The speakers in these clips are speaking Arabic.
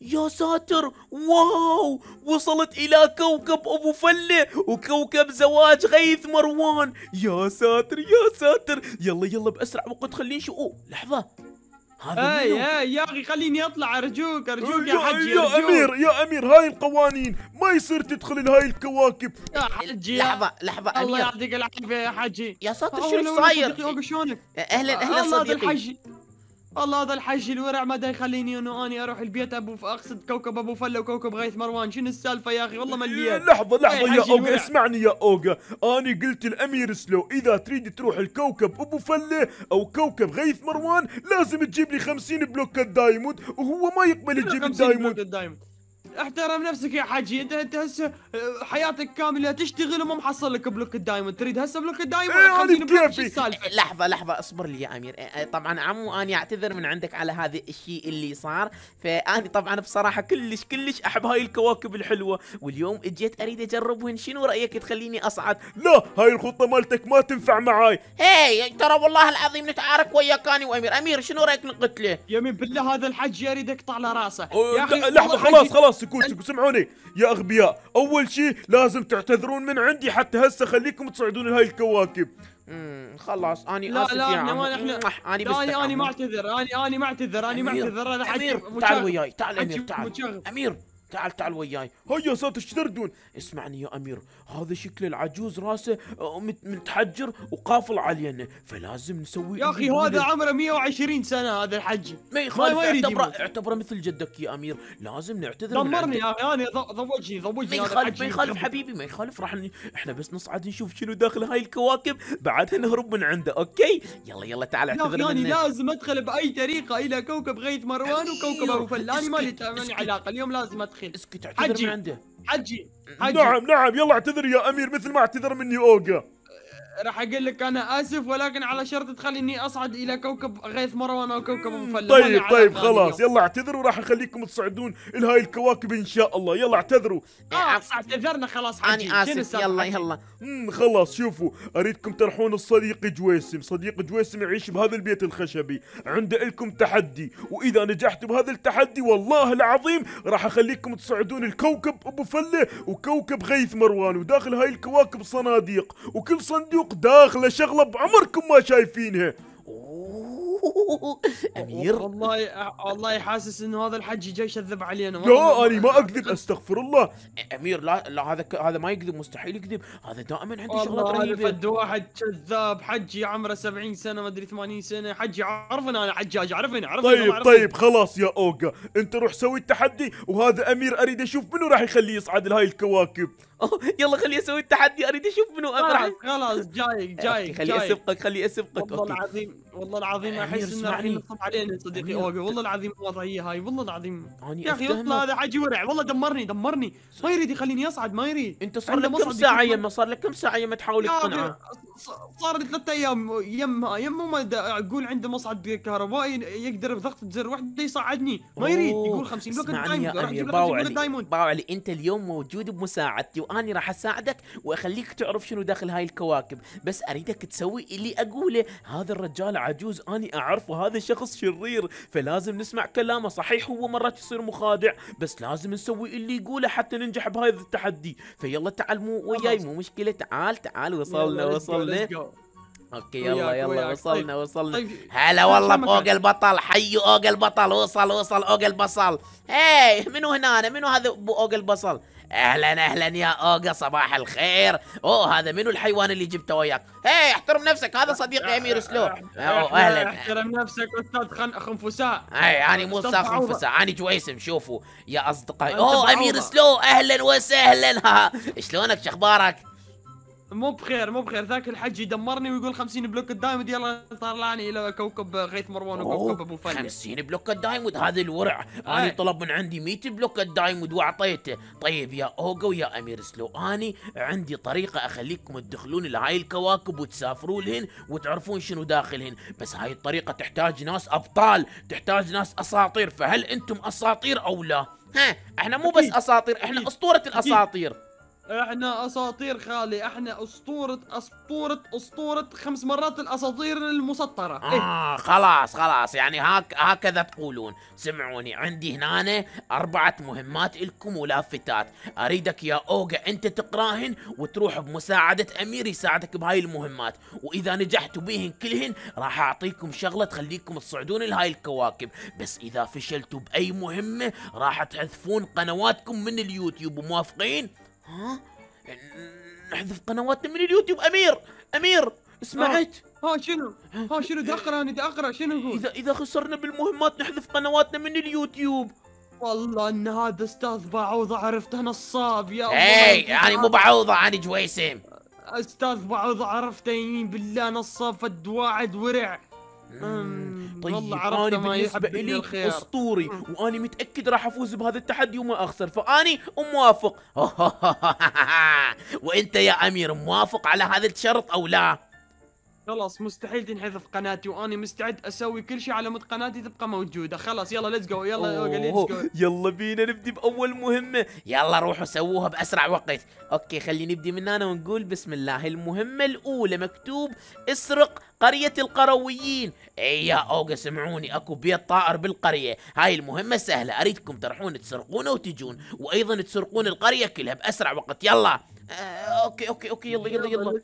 يا ساتر واو وصلت إلى كوكب أبو فلة وكوكب زواج غيث مروان يا ساتر يا ساتر يلا يلا بأسرع وقت خليني شو لحظة هذا اي اي يا اخي خليني اطلع ارجوك ارجوك يا, حجي يا أرجوك. امير يا امير هاي القوانين ما يصير تدخل لهاي الكواكب يا حجي لحظه لحظه الله يعطيك العافيه يا حجي يا ساتر شنو صاير اهلا اهلا صديقي الله هذا الحج الورع ما دا يخليني انه اني اروح البيت ابو اقصد كوكب ابو فله وكوكب غيث مروان شنو السالفه يا اخي والله مليان لحظه لحظه يا اوغا اسمعني يا اوغا اني قلت الامير سلو اذا تريد تروح الكوكب ابو فله او كوكب غيث مروان لازم تجيب لي 50 بلوك الدايموند وهو ما يقبل يجيب الدايموند احترم نفسك يا حجي انت انت هسه آه، حياتك كامله تشتغل وما محصل لك بلوك الدايموند تريد هسه بلوك الدايموند ايه انا بكيفي إيه، لحظه لحظه اصبر لي يا امير إيه، إيه، طبعا عمو انا اعتذر من عندك على هذا الشيء اللي صار فاني طبعا بصراحه كلش كلش احب هاي الكواكب الحلوه واليوم اجيت اريد اجربهن شنو رايك تخليني اصعد لا هاي الخطه مالتك ما تنفع معاي هي ترى والله العظيم نتعارك وياك انا وامير امير شنو رايك نقتله يمين بالله هذا الحج يريد اقطع له راسه يا اخي لحظه خلاص خلاص سكوتكم سمعوني يا اغبياء اول شيء لازم تعتذرون من عندي حتى هسه خليكم تصعدون لهي الكواكب خلاص اني لا اسف لا يا عمو احنا انا لا اني ما اعتذر انا انا ما اعتذر انا ما اعتذر انا حكي تعال وياي تعال امير تعال امير تعال تعال وياي هيا صوت تردون اسمعني يا امير هذا شكل العجوز راسه آه، متحجر وقافل علينا فلازم نسوي يا اخي هذا عمره 120 سنه هذا الحج ما يخالف اعتبره اعتبره مثل جدك يا امير لازم نعتذر دمرني يا اخي انا ضوجني ضوجني ما يخالف ما يخالف حبيبي ما يخالف راح ن... احنا بس نصعد نشوف شنو داخل هاي الكواكب بعدها نهرب من عنده اوكي يلا يلا تعال اعتذر يا لازم ادخل باي طريقه الى كوكب غيث مروان وكوكب ابو فلان ما لي علاقه اليوم لازم ادخل الخيل اسكت اعتذر حجي. من عنده حجي. حجي نعم نعم يلا اعتذر يا امير مثل ما اعتذر مني اوجا راح اقول لك انا اسف ولكن على شرط تخليني اصعد الى كوكب غيث مروان او كوكب ابو فلة طيب طيب خلاص يلا اعتذروا راح اخليكم تصعدون لهاي الكواكب ان شاء الله يلا اعتذروا اه اعتذرنا خلاص حجي انا اسف يلا يلا امم خلاص شوفوا اريدكم ترحون الصديق جويسم صديق جويسم يعيش بهذا البيت الخشبي عنده لكم تحدي واذا نجحتوا بهذا التحدي والله العظيم راح اخليكم تصعدون الكوكب ابو فله وكوكب غيث مروان وداخل هاي الكواكب صناديق وكل صندوق السوق داخله شغله بعمركم ما شايفينها امير والله والله حاسس انه هذا الحج جاي يكذب علينا لا انا ما اكذب استغفر الله امير لا لا هذا هذا ما يكذب مستحيل يكذب هذا دائما عنده شغلات رهيبه فد واحد كذاب حجي عمره 70 سنه ما ادري 80 سنه حجي عرفنا انا حجاج عرفني عرفني طيب طيب خلاص يا اوجا انت روح سوي التحدي وهذا امير اريد اشوف منو راح يخليه يصعد لهاي الكواكب أوه يلا خليني اسوي التحدي اريد اشوف منو راح طيب، خلاص جاي جاي خلي اسبقك خلي اسبقك والله العظيم والله العظيم احس انه راح ينصب علينا صديقي اوبي والله العظيم الوضعيه هاي والله العظيم يا اخي والله هذا حاجي ورع والله دمرني دمرني ما يريد يخليني اصعد ما يريد انت صار لك كم ساعه يما صار لك كم ساعه يما تحاول تقنعه صار لي ثلاث ايام يما يما ما اقول عنده مصعد كهربائي يقدر بضغط زر واحده يصعدني ما يريد يقول 50 بلوك دايموند باو علي انت اليوم موجود بمساعدتي واني راح اساعدك واخليك تعرف شنو داخل هاي الكواكب بس اريدك تسوي اللي اقوله هذا الرجال عجوز اني اعرفه هذا شخص شرير فلازم نسمع كلامه صحيح هو مرات يصير مخادع بس لازم نسوي اللي يقوله حتى ننجح بهذا التحدي فيلا تعال مو وياي مو مشكله تعال تعال وصلنا وصلنا اوكي يلا يلا وصلنا طيب، وصلنا طيب، هلا والله فوق البطل حي اوق البطل وصل وصل اوق البصل هاي منو هنا منو هذا ابو البصل اهلا اهلا يا اوجا صباح الخير اوه هذا منو الحيوان اللي جبته وياك هي احترم نفسك هذا صديقي امير سلو اهلا احترم نفسك استاذ خن... خنفساء اي انا مو استاذ خنفساء انا جويسم شوفوا يا اصدقائي اوه امير سلو اهلا وسهلا شلونك شخبارك مو بخير مو بخير ذاك الحج يدمرني ويقول 50 بلوك الدايمود يلا طلعني الى كوكب غيث مروان وكوكب ابو فهد 50 بلوك الدايمود هذا الورع إيه. انا طلب من عندي 100 بلوك الدايمود واعطيته طيب يا اوجا ويا امير سلو اني عندي طريقه اخليكم تدخلون لهاي الكواكب وتسافروا لهن وتعرفون شنو داخلهن بس هاي الطريقه تحتاج ناس ابطال تحتاج ناس اساطير فهل انتم اساطير او لا ها احنا مو بس اساطير احنا اسطوره الاساطير احنا اساطير خالي احنا اسطورة اسطورة اسطورة خمس مرات الاساطير المسطرة آه إيه. خلاص خلاص يعني هك هكذا تقولون سمعوني عندي هنا اربعة مهمات الكم ولافتات اريدك يا اوجا انت تقراهن وتروح بمساعدة امير يساعدك بهاي المهمات واذا نجحتوا بيهن كلهن راح اعطيكم شغلة تخليكم تصعدون لهاي الكواكب بس اذا فشلتوا باي مهمة راح تحذفون قنواتكم من اليوتيوب موافقين ها نحذف قنواتنا من اليوتيوب امير امير سمعت ها شنو ها شنو دقرا انا اقرا شنو يقول اذا اذا خسرنا بالمهمات نحذف قنواتنا من اليوتيوب والله ان هذا استاذ بعوضه عرفته نصاب يا الله اي يعني مو بعوضه عن يعني جويسم استاذ بعوضه عرفته يمين بالله نصاب فد واعد ورع طيب والله عرفت انا بالنسبه الي اسطوري واني متاكد راح افوز بهذا التحدي وما اخسر فاني موافق وانت يا امير موافق على هذا الشرط او لا خلاص مستحيل تنحذف قناتي واني مستعد اسوي كل شيء على مود قناتي تبقى موجوده خلاص يلا ليتس جو يلا ليتس جو يلا بينا نبدي باول مهمه يلا روحوا سووها باسرع وقت اوكي خلي نبدي من هنا ونقول بسم الله المهمه الاولى مكتوب اسرق قرية القرويين اي يا اوجا سمعوني اكو بيت طائر بالقرية هاي المهمة سهلة اريدكم تروحون تسرقونه وتجون وايضا تسرقون القرية كلها باسرع وقت يلا آه اوكي اوكي اوكي يلا يلا يلا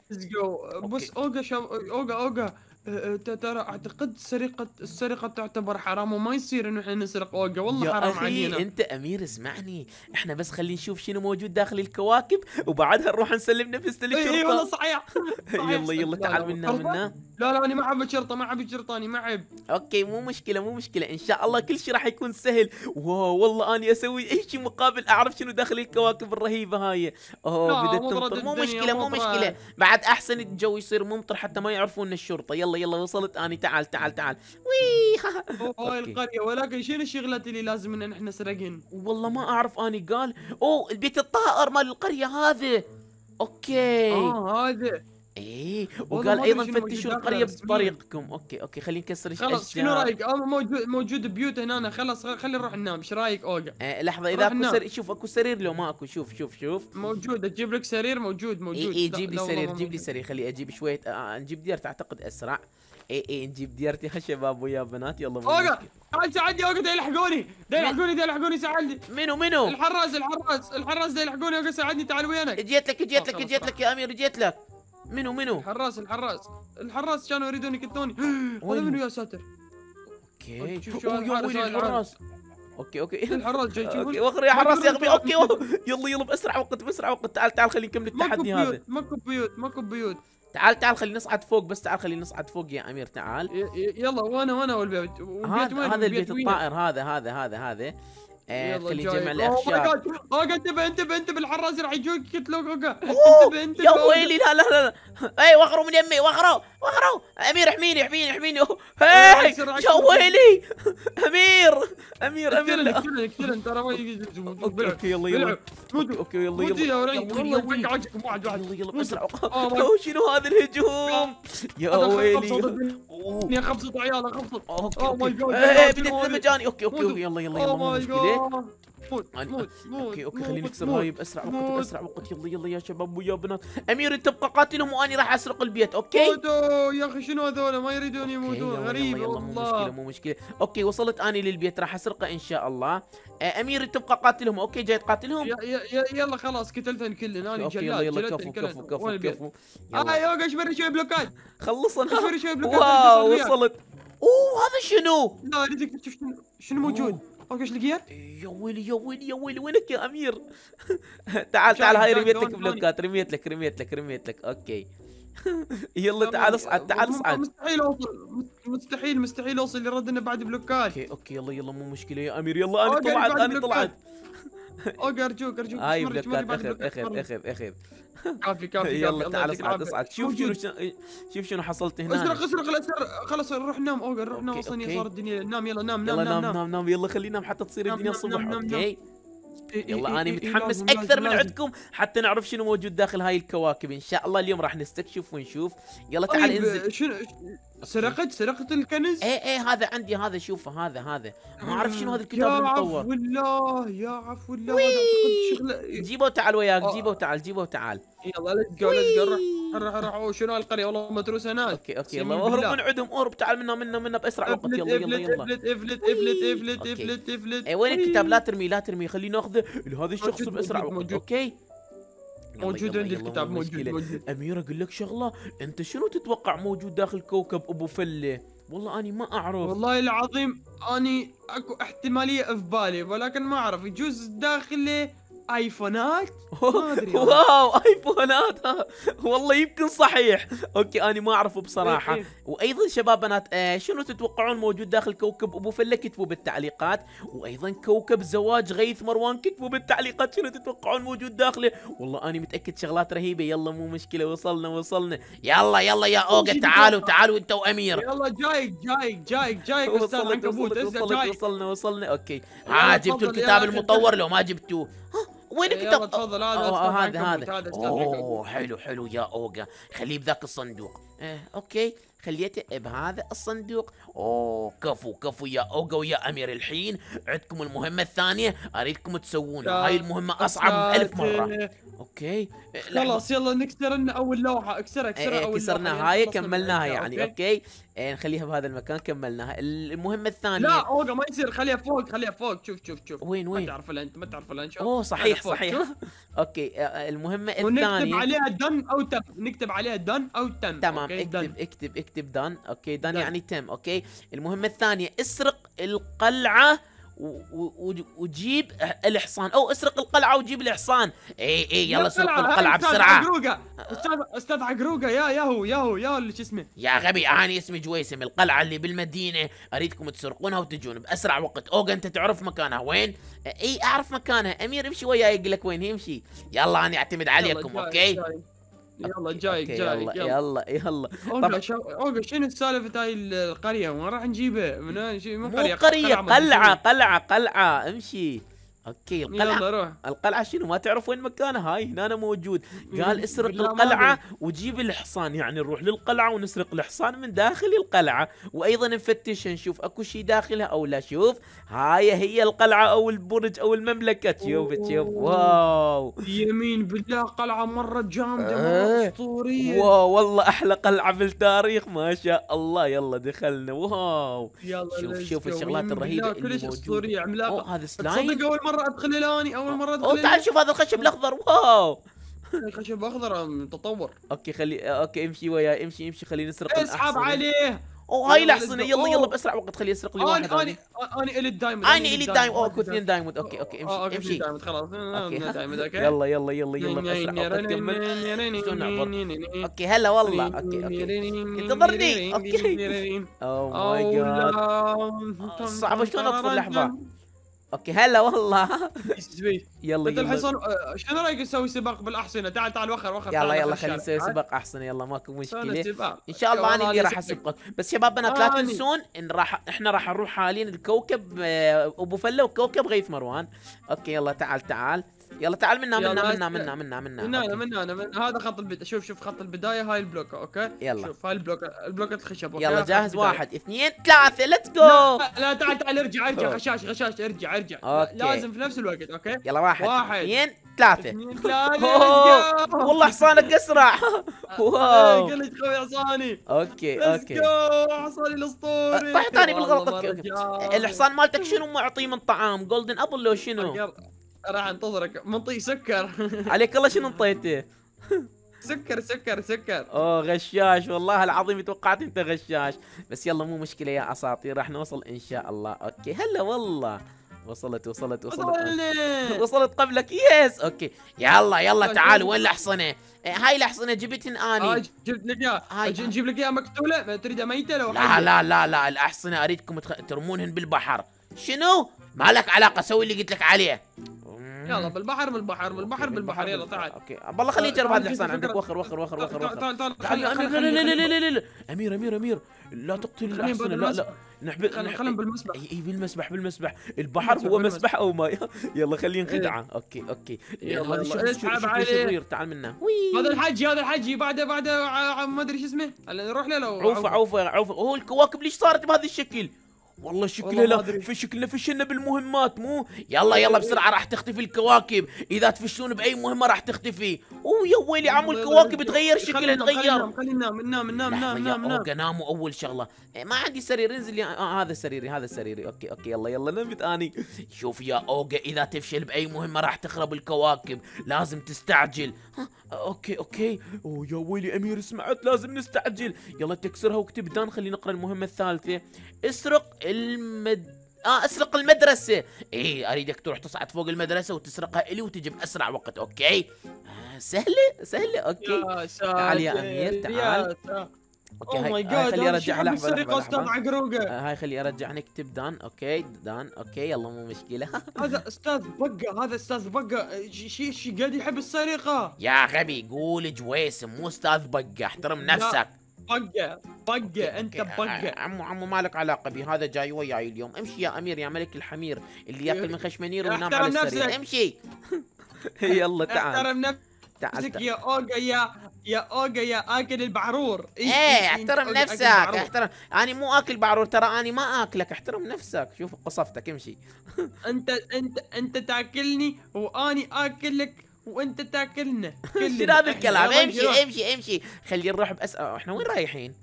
بس اوجا شم... اوجا اوقا آه، آه، ترى اعتقد سرقه السرقه تعتبر حرام وما يصير انه احنا نسرق اوجا والله يا حرام أخي علينا انت امير اسمعني احنا بس خلينا نشوف شنو موجود داخل الكواكب وبعدها نروح نسلم نفسنا للشرطه اي والله صحيح, صحيح يلا يلا تعال منا منا لا لا انا ما احب الشرطه ما احب الشرطه انا ما احب اوكي مو مشكله مو مشكله ان شاء الله كل شيء راح يكون سهل واو والله اني اسوي اي شيء مقابل اعرف شنو داخل الكواكب الرهيبه هاي اوه بدت تمطر مو مشكله مو مشكله بعد احسن الجو يصير ممطر حتى ما يعرفون الشرطه يلا يلا وصلت اني تعال تعال تعال وي هاي القريه ولكن شنو الشغلات اللي لازم ان احنا سرقين والله ما اعرف اني قال اوه البيت الطائر مال القريه هذا اوكي اه هذا ايه وقال ايضا فتشوا القريه بطريقكم اوكي اوكي خلينا نكسر الشجار خلاص شنو رايك موجود موجود بيوت هنا خلاص خلينا نروح ننام ايش رايك اوجا آه لحظه اذا اكو سرير شوف اكو سرير لو ما اكو شوف شوف شوف موجود اجيب لك سرير موجود إيه، موجود اي اي جيب لي سرير جيب لي سرير خلي اجيب شويه آه, آه، نجيب ديرتي اعتقد اسرع اي اي نجيب ديرتي يا شباب ويا بنات يلا اوجا تعال ساعدني اوجا يلحقوني يلحقوني يلحقوني ساعدني منو منو الحراس الحراس الحراس يلحقوني اوجا ساعدني تعال وينك اجيت لك اجيت لك جيت لك يا امير اجيت لك منو منو الحراس الحراس الحراس كانوا يريدون يقتلوني هذا منو يا ساتر اوكي شوف الحراس اوكي اوكي الحراس جاي اوكي وخر يا حراس يا غبي اوكي يلا يلا باسرع وقت باسرع وقت تعال تعال خلينا نكمل التحدي هذا ماكو بيوت ماكو بيوت تعال تعال خلينا نصعد فوق بس تعال خلينا نصعد فوق يا امير تعال يلا وانا وانا والبيت هذا البيت الطائر هذا هذا هذا هذا ايه خلي يجمع قاعد oh oh انتبه انتبه انتبه الحراس راح يجوك يقتلوك انتبه انتبه يا ويلي لا لا لا اي وخروا من يمي وخروا وخروا امير احميني احميني احميني هاي يا ويلي امير امير امير اقتلن اقتلن ترى ما اوكي يلا يلا اوكي يلا يلا والله يوقعك واحد واحد يلا اسرع شنو هذا الهجوم يا ويلي يا خبصة عيال خبصة اوه ماي جاد بديت مجاني اوكي اوكي يلا يلا oh يلا موت موت موت اوكي اوكي خليني اكسر هايب اسرع وقت اسرع وقت يلا يلا يا شباب ويا بنات امير انت ابقى قاتلهم واني راح اسرق البيت اوكي يا اخي شنو هذول ما يريدون يموتون غريب يلا مو مشكله مو مشكله اوكي وصلت اني للبيت راح اسرقه ان شاء الله امير انت ابقى قاتلهم اوكي جاي تقاتلهم يلا خلاص قتلتهم كلهم انا جلاد يلا يلا كفو كفو كفو كفو اه يوقع اشبري شوي بلوكات خلصنا اشبري شوي بلوكات واو وصلت اوه هذا شنو لا اريدك تشوف شنو موجود ايش لقيت؟ إيه، يا ويلي يا ويلي يا ويلي وينك يا امير؟ تعال تعال هاي رميت لك بلوكات رميت لك رميت لك رميت لك اوكي يلا تعال اصعد تعال اصعد مستحيل اوصل مستحيل مستحيل اوصل لردنا بعد بلوكات اوكي اوكي يلا يلا مو مشكله يا امير يلا انا طلعت انا طلعت اوك ارجوك ارجوك هاي بلوكات اخذ اخذ اخذ اخذ كافي كافي يلا تعال اصعد اصعد شوف شنو شوف شنو حصلت هنا اسرق اسرق الاسر خلاص نروح نام اوجر روح نام اصلا صار الدنيا نام يلا نام نام نام نام نام يلا خلينا نام حتى تصير الدنيا الصبح اوكي يلا انا متحمس اكثر من عندكم حتى نعرف شنو موجود داخل هاي الكواكب ان شاء الله اليوم راح نستكشف ونشوف يلا تعال طيب، انزل شنو سرقت سرقت الكنز اي اي هذا عندي هذا شوفه هذا هذا ما اعرف شنو هذا الكتاب المطور يا عفو الله يا عفو الله هذا اعتقد شغله جيبه تعال وياك آه. جيبه تعال جيبه تعال يلا ليتس جو ليتس جو روح روح روح شنو القريه والله متروسه هناك اوكي اوكي يلا اهرب من عندهم اهرب تعال منا منا منا باسرع وقت يلا يلا يلا افلت افلت افلت افلت افلت افلت افلت إيه، وين الكتاب لا ترمي لا ترمي افلت افلت لهذا الشخص باسرع وقت اوكي موجود عند الكتاب موجود, موجود امير اقول لك شغله انت شنو تتوقع موجود داخل كوكب ابو فله والله اني ما اعرف والله العظيم اني اكو احتماليه في بالي ولكن ما اعرف يجوز داخله ايفونات واو ايفونات ها. والله يمكن صحيح اوكي انا ما اعرفه إيه، بصراحه إيه. وايضا شباب بنات آه شنو تتوقعون موجود داخل كوكب ابو فله كتبوا بالتعليقات وايضا كوكب زواج غيث مروان كتبوا بالتعليقات شنو تتوقعون موجود داخله والله انا متاكد شغلات رهيبه يلا مو مشكله وصلنا وصلنا يلا يلا يا اوجا تعالوا تعالوا انت وامير يلا جايك جايك جايك جايك استاذ عنكبوت وصلنا وصلنا اوكي ها آه، جبتوا الكتاب المطور لو ما جبتوه وينك انت إيه، تفضل هذا هذا اوه حلو حلو يا اوجا خليه بذاك الصندوق ايه اوكي خليته بهذا الصندوق اوه كفو كفو يا اوجا ويا امير الحين عندكم المهمه الثانيه اريدكم تسوونها هاي المهمه اصعب ألف مره اوكي خلاص يلا نكسر لنا اول لوحه اكسرها إيه، إيه، اكسرها اول كسرنا هاي كملناها يعني اوكي إيه، نخليها بهذا المكان كملناها المهمه الثانيه لا اوجا ما يصير خليها فوق خليها فوق شوف شوف شوف وين وين ما تعرف انت ما تعرف انت اوه صحيح صحيح اوكي آه، المهمه الثانيه ونكتب عليها دن او تم نكتب عليها دن او تم تمام اكتب اكتب اكتب اكتب دان اوكي دان, يعني تم اوكي المهمه الثانيه اسرق القلعه وجيب الحصان او اسرق القلعه وجيب الحصان اي اي يلا اسرق القلعه بسرعه استاذ عقروقة. استاذ عقروقه يا ياهو ياهو يا اللي شو اسمه يا غبي اني اسمي جويسم القلعه اللي بالمدينه اريدكم تسرقونها وتجون باسرع وقت اوغا انت تعرف مكانها وين اي اعرف مكانها امير امشي وياي اقول لك وين يمشي يلا انا اعتمد عليكم اوكي يلا جاي جاي يلا يلا يلا اوجا شو... اوجا شنو السالفه هاي القريه وين راح نجيبه من شي... مو قريه قلعه قلعه قلعه امشي اوكي القلعه يلا روح القلعه شنو ما تعرف وين مكانها هاي هنا أنا موجود قال اسرق القلعه وجيب الحصان يعني نروح للقلعه ونسرق الحصان من داخل القلعه وايضا نفتش نشوف اكو شيء داخلها او لا شوف هاي هي القلعه او البرج او المملكه شوف شوف واو يمين بالله قلعه مره جامده مره آه. اسطوريه واو والله احلى قلعه في التاريخ ما شاء الله يلا دخلنا واو يلا شوف شوف الشغلات الرهيبه اللي موجوده كلش اسطوريه عملاقه هذا سلايم مره ادخل الاني اول مره ادخل تعال شوف هذا الخشب الاخضر واو الخشب اخضر تطور اوكي خلي اوكي امشي وياه امشي امشي خلي نسرق إيه، اسحب عليه او هاي الاحصنه يلا يلا باسرع وقت خلي يسرق لي آه، واحد اني اني آه، اليت دايموند آه، اني اليت دايموند اثنين دايموند اوكي اوكي امشي امشي دايموند خلاص دايموند اوكي يلا يلا يلا يلا باسرع وقت كمل اوكي هلا والله اوكي اوكي انتظرني اوكي او ماي جاد صعبه شلون اطفي اللحظه اوكي هلا والله يلا يلا الحصان آه، شنو رايك نسوي سباق بالاحصنه تعال تعال وخر وخر يلا يلا خلينا نسوي سباق احصنه يلا ماكو مشكله ان شاء الله انا اللي راح اسبقك بس شبابنا لا تنسون ان راح احنا راح نروح حاليا الكوكب آه، ابو فله وكوكب غيث مروان اوكي يلا تعال تعال يلا تعال منا منا منا منا منا منا منا منا منا هذا خط البدايه شوف شوف خط البدايه هاي البلوكه اوكي يلا شوف هاي البلوكه البلوكه الخشب يلا جاهز واحد اثنين ثلاثه ليتس جو لا تعال تعال ارجع ارجع غشاش غشاش ارجع ارجع أوكي. لازم في نفس الوقت اوكي يلا واحد واحد اثنين ثلاثه اثنين ثلاثه والله حصانك اسرع آه، واو آه، قلت خوي حصاني اوكي اوكي حصاني الاسطوري طحت طيب، انا طيب، بالغلط الحصان مالتك شنو معطيه من طعام جولدن ابل لو شنو راح انتظرك منطي سكر عليك الله شنو انطيته سكر سكر سكر اوه غشاش والله العظيم توقعت انت غشاش بس يلا مو مشكله يا اساطير راح نوصل ان شاء الله اوكي هلا والله وصلت وصلت وصلت وصلت, وصلت قبلك يس اوكي يلا يلا تعال وين الاحصنه إيه، هاي الاحصنه جبتهن اني آه جبت لك اياها نجيب لك اياها مقتوله تريدها ميته لو لا لا لا لا الاحصنه اريدكم ترمونهن بالبحر شنو مالك علاقه سوي اللي قلت لك عليه يلا بالبحر بالبحر بالبحر بالبحر يلا تعال اوكي والله خليه يجرب هذا الحصان عندك وخر وخر وخر وخر وخر تعال تعال لا لا لا لا لا امير امير امير لا تقتل الحصان لا لا نحب خلينا بالمسبح اي إيه، بالمسبح بالمسبح البحر هو مسبح او ماء يلا خليه نخدعه إيه. اوكي اوكي يلا إيه، هذا شرير تعال منا هذا الحجي هذا الحجي بعده بعده ما ادري شو اسمه نروح له لو عوفه عوفه عوفه هو الكواكب ليش صارت بهذا الشكل والله شكله لا في فشلنا بالمهمات مو يلا يلا بسرعه إيه. راح تختفي الكواكب اذا تفشلون باي مهمه راح تختفي اوه يا ويلي عمو طيب، الكواكب تغير شكلها تغير خلينا ننام ننام ننام ننام ننام ننام ناموا اول شغله إيه، ما عندي سرير انزل آه هذا سريري هذا سريري اوكي اوكي يلا يلا نمت اني شوف يا اوجا اذا تفشل باي مهمه راح تخرب الكواكب لازم تستعجل اوكي اوكي اوه يا ويلي امير سمعت لازم نستعجل يلا تكسرها واكتب دان خلينا نقرا المهمه الثالثه اسرق المد اه اسرق المدرسة ايه اريدك تروح تصعد فوق المدرسة وتسرقها الي وتجي باسرع وقت اوكي آه سهلة سهلة اوكي يا تعال يا امير تعال اوكي oh هاي, خلي هاي ارجع لحظه استاذ عقروقه آه، هاي خلي ارجع نكتب دان اوكي دان اوكي يلا مو مشكله هذا استاذ بقه هذا استاذ بقه شي شي قاعد يحب السرقه يا غبي قول جويسم مو استاذ بقه احترم نفسك بقة بقة انت بقة عمو عمو مالك علاقه بي هذا جاي وياي اليوم امشي يا امير يا ملك الحمير اللي ياكل من خشم منير وينام على السرير امشي يلا تعال احترم نفسك نفسك يا اوجا يا يا اوجا يا اكل البعرور ايه احترم نفسك احترم انا مو اكل بعرور ترى انا ما اكلك احترم نفسك شوف قصفتك امشي انت انت انت تاكلني واني اكلك وانت تاكلنا شنو هذا الكلام امشي امشي امشي خلينا نروح بس آه، احنا وين رايحين؟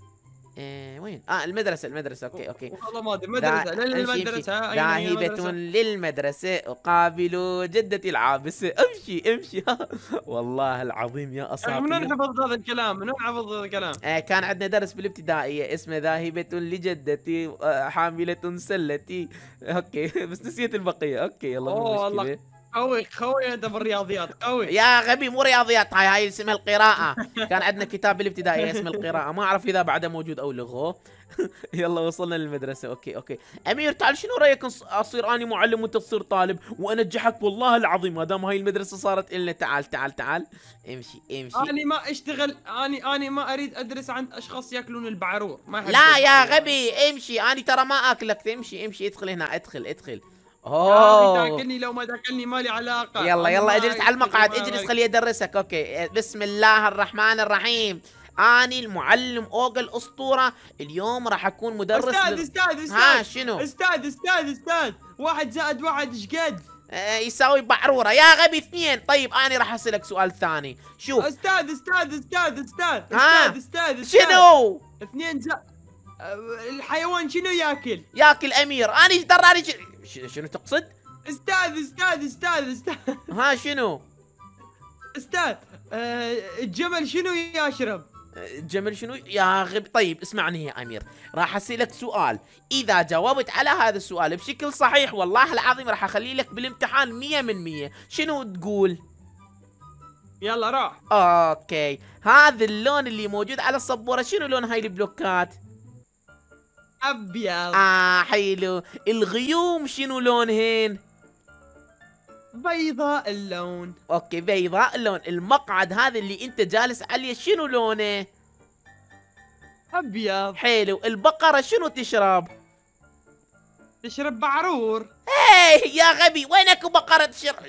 إيه وين؟ اه المدرسة المدرسة اوكي اوكي والله ما ادري المدرسة للمدرسة ذاهبة للمدرسة اقابل جدتي العابسة امشي امشي والله العظيم يا إيه، اساطير من وين حفظت هذا الكلام؟ من وين حفظت هذا الكلام؟ آه كان عندنا درس بالابتدائية اسمه ذاهبة لجدتي آه، حاملة سلتي اوكي بس نسيت البقية اوكي يلا اوه والله قوي قوي انت بالرياضيات قوي يا غبي مو رياضيات هاي هاي اسمها القراءه كان عندنا كتاب بالابتدائي اسمه القراءه ما اعرف اذا بعده موجود او لغوه يلا وصلنا للمدرسه اوكي اوكي امير تعال شنو رايك اصير اني معلم وانت تصير طالب وانجحك والله العظيم ما دام هاي المدرسه صارت النا تعال تعال تعال امشي امشي اني ما اشتغل اني اني ما اريد ادرس عند اشخاص ياكلون البعرور ما لا يا غبي امشي اني ترى ما اكلك امشي امشي ادخل هنا ادخل ادخل اوه داكلني لو ما داكلني مالي علاقه يلا يلا اجلس على المقعد اجلس خليني ادرسك اوكي بسم الله الرحمن الرحيم اني المعلم اوغا الاسطوره اليوم راح اكون مدرس استاذ لل... استاذ استاذ ها شنو استاذ استاذ استاذ واحد زائد واحد ايش قد؟ آه، يساوي بعروره يا غبي اثنين طيب انا راح اسالك سؤال ثاني شوف استاذ استاذ استاذ استاذ استاذ استاذ, استاذ شنو؟ اثنين زائد آه، الحيوان شنو ياكل؟ ياكل امير انا ايش دراني شنو تقصد؟ استاذ استاذ استاذ استاذ ها شنو؟ استاذ آه، الجمل شنو يشرب؟ آه، الجمل شنو؟ يا غب طيب اسمعني يا امير راح اسالك سؤال اذا جاوبت على هذا السؤال بشكل صحيح والله العظيم راح اخلي لك بالامتحان 100 من 100 شنو تقول؟ يلا روح اوكي هذا اللون اللي موجود على السبوره شنو لون هاي البلوكات؟ ابيض اه حلو الغيوم شنو لونهن بيضاء اللون اوكي بيضاء اللون المقعد هذا اللي انت جالس عليه شنو لونه ابيض حلو البقره شنو تشرب تشرب بعرور ايه يا غبي وين اكو بقره تشرب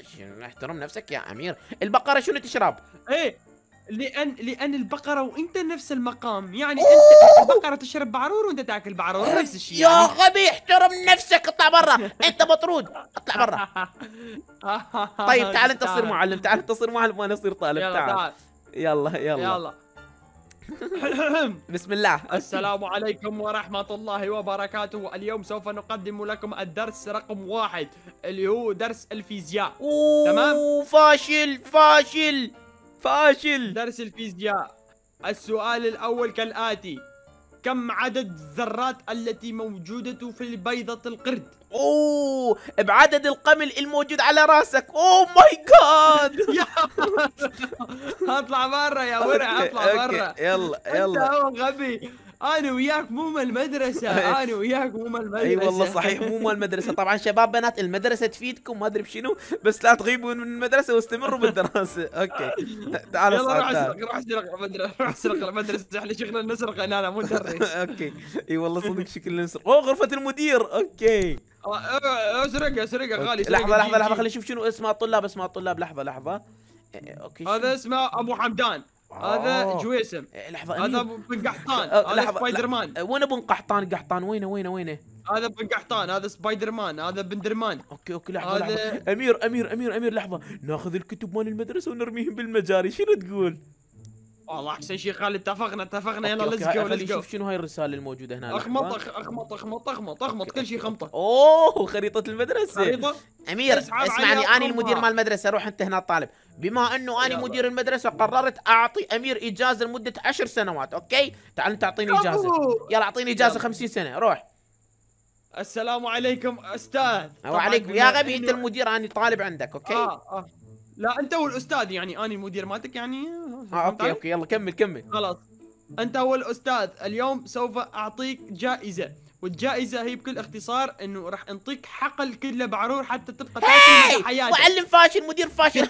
احترم نفسك يا امير البقره شنو تشرب ايه لان لان البقره وانت نفس المقام يعني انت البقره تشرب بعرور وانت تاكل بعرور نفس الشيء يعني. يا غبي احترم نفسك اطلع برا انت مطرود اطلع برا طيب تعال انت تصير معلم تعال انت تصير معلم وانا اصير طالب تعال يلا يلا يلا بسم الله السلام عليكم ورحمة الله وبركاته اليوم سوف نقدم لكم الدرس رقم واحد اللي هو درس الفيزياء تمام فاشل فاشل فاشل درس الفيزياء السؤال الأول كالآتي كم عدد الذرات التي موجودة في بيضة القرد؟ اوه بعدد القمل الموجود على راسك اوه ماي جاد اطلع برا يا ورع اطلع برا يلا يلا انت هو غبي انا وياك مو مال المدرسه إيه. انا وياك مو مال المدرسه اي والله صحيح مو مال المدرسه طبعا شباب بنات المدرسه تفيدكم ما ادري بشنو بس لا تغيبون من المدرسه واستمروا بالدراسه اوكي تعال يلا روح اسرق روح اسرق المدرسه روح اسرق المدرسه احنا شغلنا نسرق انا مو مدرس اوكي اي والله صدق شكلنا نسرق اوه غرفه المدير اوكي اسرق أه، أه، اسرق غالي لحظه لحظه لحظه خلينا نشوف شنو اسماء الطلاب اسماء الطلاب لحظه لحظه اوكي هذا اسمه ابو حمدان هذا آه. جويسم إيه، لحظه هذا ابو بن قحطان آه، هذا سبايدر مان وين ابو قحطان قحطان وينه وينه وينه هذا بن قحطان هذا سبايدر مان هذا بندرمان اوكي اوكي لحظه هذا لحظه امير امير امير امير لحظه ناخذ الكتب مال المدرسه ونرميهم بالمجاري شنو تقول؟ والله احسن شيء خالد اتفقنا اتفقنا يلا ليتس جو ليتس جو شوف شنو هاي الرساله الموجوده هنا اخمط اخمط اخمط اخمط اخمط كل شيء خمطه اوه خريطه المدرسه خريطه امير اسمعني انا المدير مال المدرسه روح انت هنا الطالب بما انه انا مدير المدرسه قررت اعطي امير اجازه لمده عشر سنوات اوكي تعال انت اعطيني اجازه يلا اعطيني اجازه خمسين سنه روح السلام عليكم استاذ وعليكم يا غبي انت المدير انا طالب عندك اوكي آه آه. لا انت والاستاذ يعني انا المدير مالتك يعني اه اوكي اوكي يلا كمل كمل خلاص انت هو الاستاذ اليوم سوف اعطيك جائزه والجائزه هي بكل اختصار انه راح نعطيك حقل كله بعرور حتى تبقى تاكل حياتك معلم فاشل مدير فاشل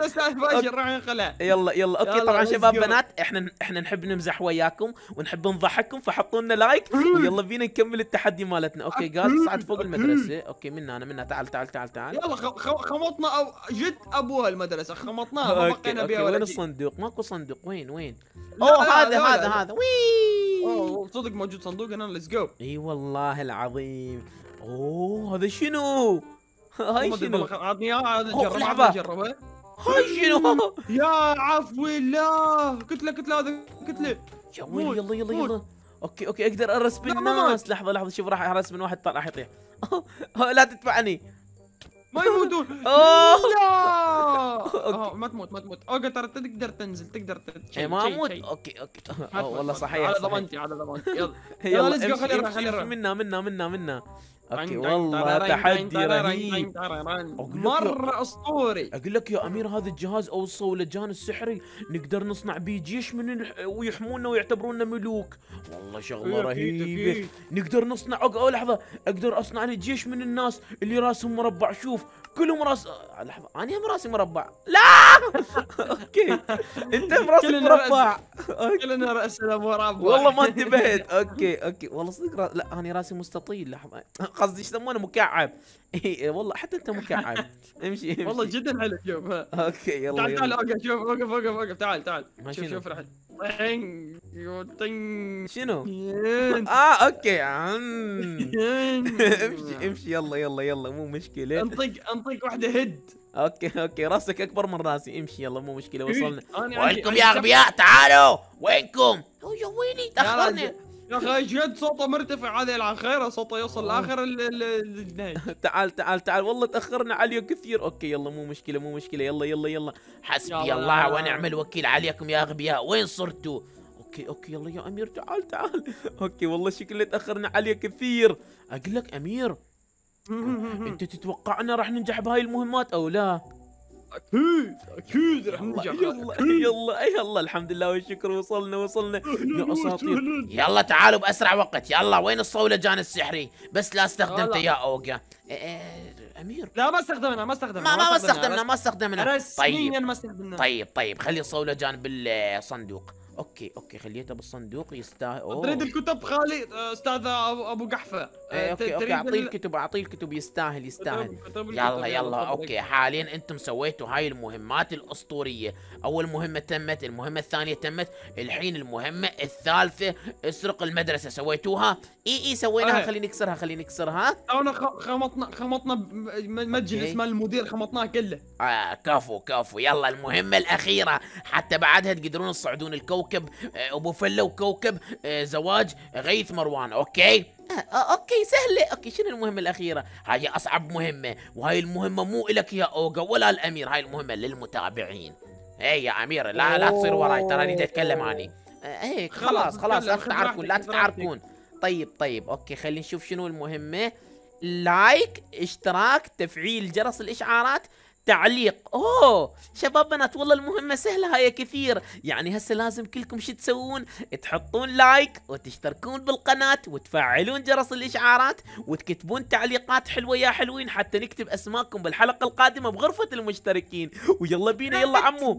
استاذ فاشل راح ينقلها يلا يلا اوكي طبعا شباب بنات احنا احنا نحب نمزح وياكم ونحب نضحككم فحطوا لنا لايك ويلا بينا نكمل التحدي مالتنا اوكي قال صعد فوق المدرسه اوكي منا انا منا تعال تعال تعال تعال يلا خمطنا أو جد ابوها المدرسه خمطناها ما بقينا بها ولا وين الصندوق ماكو صندوق وين وين اوه هذا هذا هذا وين اوه إيه. صدق موجود صندوق هنا ليتس جو اي والله العظيم اوه هذا شنو؟ هاي شنو؟ عطني اياه هذا جربه جربه هاي شنو؟ يا عفوي لا كتله كتله هذا كتله يا ويلي يلا يلا يلا اوكي اوكي اقدر ارسم الناس لحظه لحظه شوف راح ارسم من واحد راح يطيح لا تدفعني ما يموتون آه. اوه ما تموت ما تموت اوكي ترى تقدر تنزل تقدر تنزل إيه، ما اموت اوكي اوكي والله صحيح على ضمانتي على ضمانتي يلا يلا خلينا خلينا منا منا منا منا اوكي والله تحدي رهيب مره اسطوري اقول لك يا امير هذا الجهاز اوصى لجان السحري نقدر نصنع به جيش من ويحمونا ويعتبروننا ملوك والله شغله رهيبه نقدر نصنع أو لحظه اقدر اصنع لي جيش من الناس اللي راسهم مربع شوف كلهم راس لحظه انا هم راسي مربع لا اوكي انت راسك مربع كلنا راسنا مربع والله ما انتبهت اوكي اوكي والله صدق لا انا راسي مستطيل لحظه قصدي ايش يسمونه مكعب اي إيه، والله حتى انت مكعب امشي, امشي. والله جدا حلو شوف اوكي يلا تعال تعال اوقف شوف اوقف اوقف اوقف تعال تعال شوف شوف رحل شنو؟ اه اوكي امشي امشي يلا يلا يلا مو مشكله انطق انطق واحده هد اوكي اوكي راسك اكبر من راسي امشي يلا مو مشكله إيه، وصلنا وينكم يا اغبياء تعالوا وينكم؟ ويلي دخلني يا اخي جد صوته مرتفع هذا يلعن صوته يوصل آه. لاخر النهج تعال تعال تعال والله تاخرنا عليه كثير اوكي يلا مو مشكله مو مشكله يلا يلا يلا حسبي الله ونعم الوكيل عليكم يا اغبياء وين صرتوا اوكي اوكي يلا يا امير تعال تعال اوكي والله شكله تاخرنا عليه كثير اقول لك امير انت تتوقعنا راح ننجح بهاي المهمات او لا اكيد اكيد راح نرجع يلا يلا يلا الحمد لله والشكر وصلنا وصلنا يا اساطير يلا تعالوا باسرع وقت يلا وين الصولجان السحري بس لا استخدمته آه، يا اوجا إيه، إيه، امير لا ما استخدمنا ما استخدمنا ما ما استخدمنا طيب. يعني ما استخدمنا طيب طيب طيب خلي الصولجان بالصندوق اوكي اوكي خليته بالصندوق يستاهل اوه تريد الكتب خالي استاذ ابو, قحفه أي آه، اوكي اوكي اعطيه الكتب اعطيه الكتب يستاهل يستاهل كتب يلا يلا اوكي حاليا انتم سويتوا هاي المهمات الاسطوريه اول مهمه تمت المهمه الثانيه تمت الحين المهمه الثالثه اسرق المدرسه سويتوها اي اي سويناها آه. خلينا نكسرها خلينا نكسرها انا خمطنا خمطنا مجلس مال المدير خمطناه كله آه كفو كفو يلا المهمه الاخيره حتى بعدها تقدرون تصعدون الكوكب كوكب آه، ابو فله وكوكب آه، زواج غيث مروان اوكي آه، اوكي سهله اوكي شنو المهمه الاخيره هاي اصعب مهمه وهاي المهمه مو لك يا اوغا ولا الامير هاي المهمه للمتابعين اي يا امير لا لا تصير وراي تراني اريد اتكلم عني هيك إيه، خلاص خلاص لا تتعاركون لا تتعاركون طيب طيب اوكي خلينا نشوف شنو المهمه لايك اشتراك تفعيل جرس الاشعارات تعليق اوه شباب بنات والله المهمه سهله هاي كثير يعني هسه لازم كلكم شو تسوون تحطون لايك وتشتركون بالقناه وتفعلون جرس الاشعارات وتكتبون تعليقات حلوه يا حلوين حتى نكتب اسماءكم بالحلقه القادمه بغرفه المشتركين ويلا بينا يلا عمو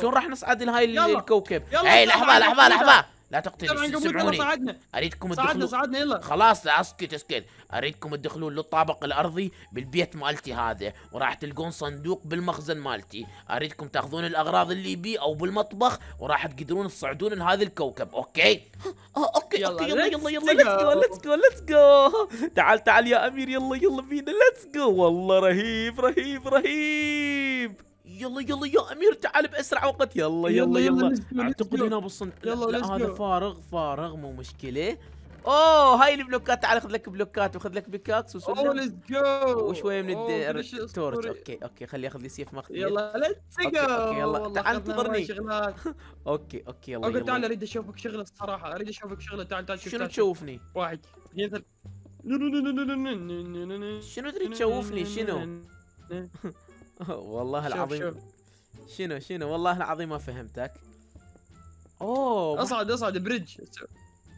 شلون راح نصعد لهاي الكوكب هاي لحظه لحظه لحظه لا تقتلوا سمعوني ساعدنا اريدكم تدخلوا صعدنا صعدنا يلا خلاص اسكت اسكت اريدكم تدخلون للطابق الارضي بالبيت مالتي هذا وراح تلقون صندوق بالمخزن مالتي اريدكم تاخذون الاغراض اللي بي او بالمطبخ وراح تقدرون تصعدون لهذا الكوكب اوكي اوكي يلا أوكي. يلا يلا يلا ليتس جو ليتس جو ليتس جو تعال تعال يا امير يلا يلا بينا ليتس جو والله رهيب رهيب رهيب يلا يلا يا امير تعال باسرع وقت يلا يلا يلا, يلا, يلا. اعتقد هنا بالصندوق يلا لا, لا هذا فارغ فارغ مو مشكله اوه هاي البلوكات تعال خذ لك بلوكات وخذ لك بيكاكس وسلم ليتس جو وشويه من التورج اوكي اوكي خلي اخذ لي سيف مخفي يلا ليتس جو اوكي يلا تعال انتظرني اوكي اوكي يلا اوكي تعال اريد اشوفك شغله الصراحه اريد اشوفك شغله تعال تعال شوف شنو تشوفني؟ واحد اثنين ثلاث شنو تريد تشوفني شنو؟ والله العظيم شنو شنو والله العظيم ما فهمتك اوه اصعد اصعد برج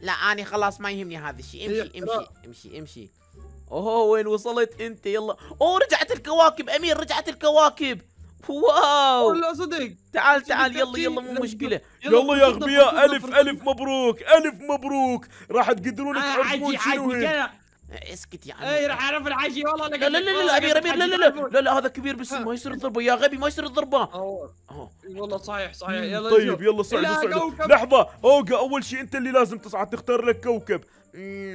لا اني خلاص ما يهمني هذا الشيء امشي امشي امشي امشي اوه وين وصلت انت يلا اوه رجعت الكواكب امير رجعت الكواكب واو لا صدق تعال تعال يلا يلا مو مشكله يلا يا اغبياء الف الف مبروك الف مبروك راح تقدرون آه، تعرفون شنو هي اسكت يا عمي اي راح اعرف العشي والله لا لا لا لا امير امير لا لا لا لا لا هذا كبير بس ما يصير الضربه يا غبي ما يصير الضربه والله صحيح صحيح يلا طيب يلا صعد صعد لحظه اوجا اول شيء انت اللي لازم تصعد تختار لك كوكب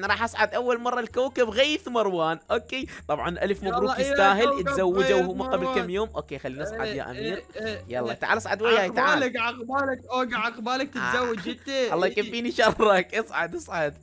راح اصعد اول مره الكوكب غيث مروان اوكي طبعا الف مبروك يستاهل تزوجوا وهم قبل كم يوم اوكي خلينا نصعد إيه، يا امير إيه، إيه، يلا تعال اصعد وياي تعال عقبالك عقبالك اوقع عقبالك آه. تتزوج انت الله يكفيني شرك اصعد اصعد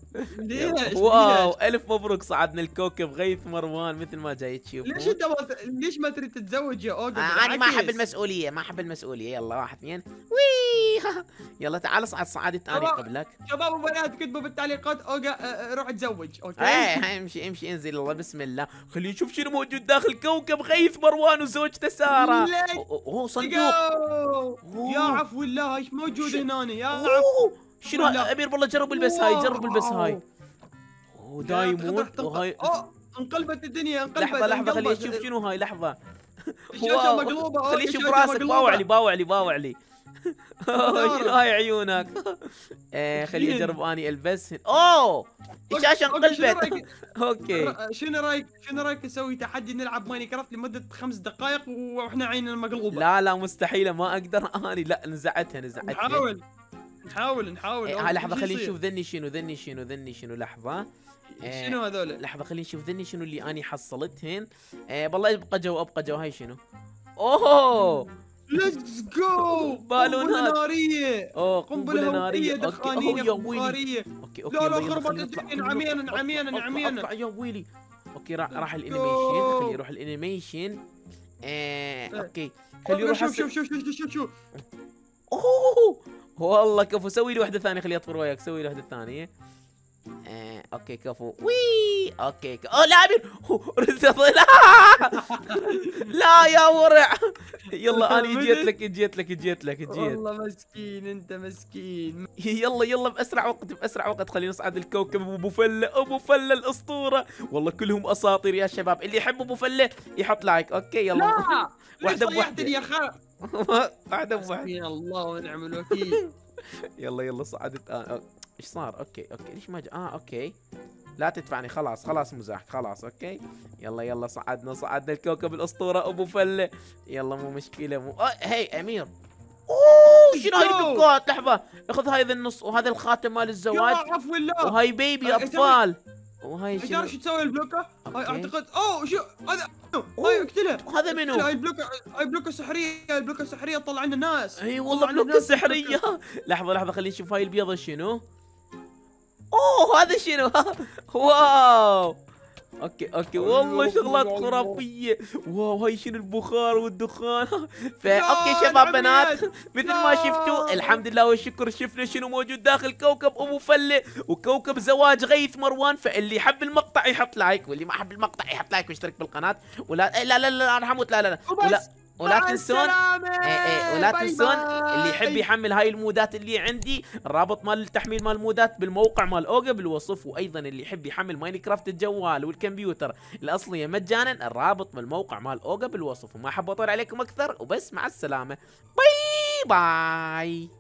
واو الف مبروك صعدنا الكوكب غيث مروان مثل ما جاي تشوف ليش انت ليش ما تريد تتزوج يا اوقع آه، انا ما احب المسؤوليه ما احب المسؤوليه يلا واحد اثنين وي يلا تعال اصعد صعدت انا قبلك شباب وبنات كتبوا بالتعليقات اوقع آه، روح اتزوج اوكي ايه امشي امشي انزل الله بسم الله خليني اشوف شنو موجود داخل كوكب غيث مروان وزوجته ساره اوه صندوق يا عفو الله ايش موجود هنا يا عفو شنو امير والله جرب البس هاي جرب البس هاي اوه دايمون وهاي انقلبت الدنيا انقلبت لحظه لحظه خليني اشوف شنو هاي لحظه شوف مقلوبه خليه يشوف راسك باوع لي باوع لي باوع لي آه، هاي عيونك إيه، خليني اجرب اني البسهن اوه الشاشه انقلبت اوكي شنو رايك شنو رايك نسوي تحدي نلعب ماين كرافت لمده خمس دقائق واحنا عيننا مقلوبه لا لا مستحيله ما اقدر اني لا نزعتها نزعتها نحاول نحاول نحاول إيه، هاي لحظه خليني نشوف ذني شنو ذني شنو ذني شنو لحظه إيه، شنو هذول لحظه خليني نشوف ذني شنو اللي اني حصلتهن والله ابقى جو ابقى جو هاي شنو اوه ليتس جو بالونات قنبله ناريه اوه قنبله ناريه دخانيه بخاريه اوكي اوكي لا لا خربت الدنيا انعمينا انعمينا انعمينا اطلع يا ويلي اوكي راح الانيميشن خليه يروح الانيميشن ايه اوكي خليه يروح شوف شوف شوف شوف شوف شوف اوه والله كفو سوي لي واحده ثانيه خليه يطفر وياك سوي لي واحده ثانيه ايه اوكي كفو وي اوكي ك... اوه لاعبين لا يا ورع يلا انا جيت لك جيت لك جيت لك جيت والله مسكين انت مسكين يلا يلا باسرع وقت باسرع وقت خلينا نصعد الكوكب ابو فله ابو فله الاسطوره والله كلهم اساطير يا شباب اللي يحب ابو فله يحط لايك اوكي يلا لا واحده بواحده يا خال واحده بواحده الله ونعم الوكيل يلا يلا صعدت انا ايش صار اوكي اوكي ليش ما جاء اه اوكي لا تدفعني خلاص خلاص مزاح خلاص اوكي يلا يلا صعدنا صعدنا الكوكب الاسطوره ابو فله يلا مو مشكله مو هي امير اوه شنو هاي الدقات لحظه اخذ هاي النص وهذا الخاتم مال الزواج عفو الله وهاي بيبي اطفال وهاي شنو ايش تسوي البلوكه؟ هاي اعتقد اوه شو هذا هاي اقتله هذا منو؟ هاي بلوكه هاي بلوكه سحريه هاي بلوكه سحريه طلع لنا ناس اي والله بلوكه سحريه لحظه لحظه خليني نشوف هاي البيضه شنو؟ اوه هذا شنو واو اوكي اوكي والله شغلات خرافيه واو هاي شنو البخار والدخان فا اوكي شباب بنات مثل ما شفتوا الحمد لله والشكر شفنا شنو موجود داخل كوكب ابو فله وكوكب زواج غيث مروان فاللي يحب المقطع يحط لايك واللي ما حب المقطع يحط لايك ويشترك بالقناه ولا لا لا لا, لا انا حموت لا لا لا ولا تنسون إيه إيه ولا باي تنسون باي. اللي يحب يحمل هاي المودات اللي عندي الرابط مال التحميل مال المودات بالموقع مال اوجا بالوصف وايضا اللي يحب يحمل ماينكرافت الجوال والكمبيوتر الاصليه مجانا الرابط بالموقع مال اوجا بالوصف وما احب اطول عليكم اكثر وبس مع السلامه باي باي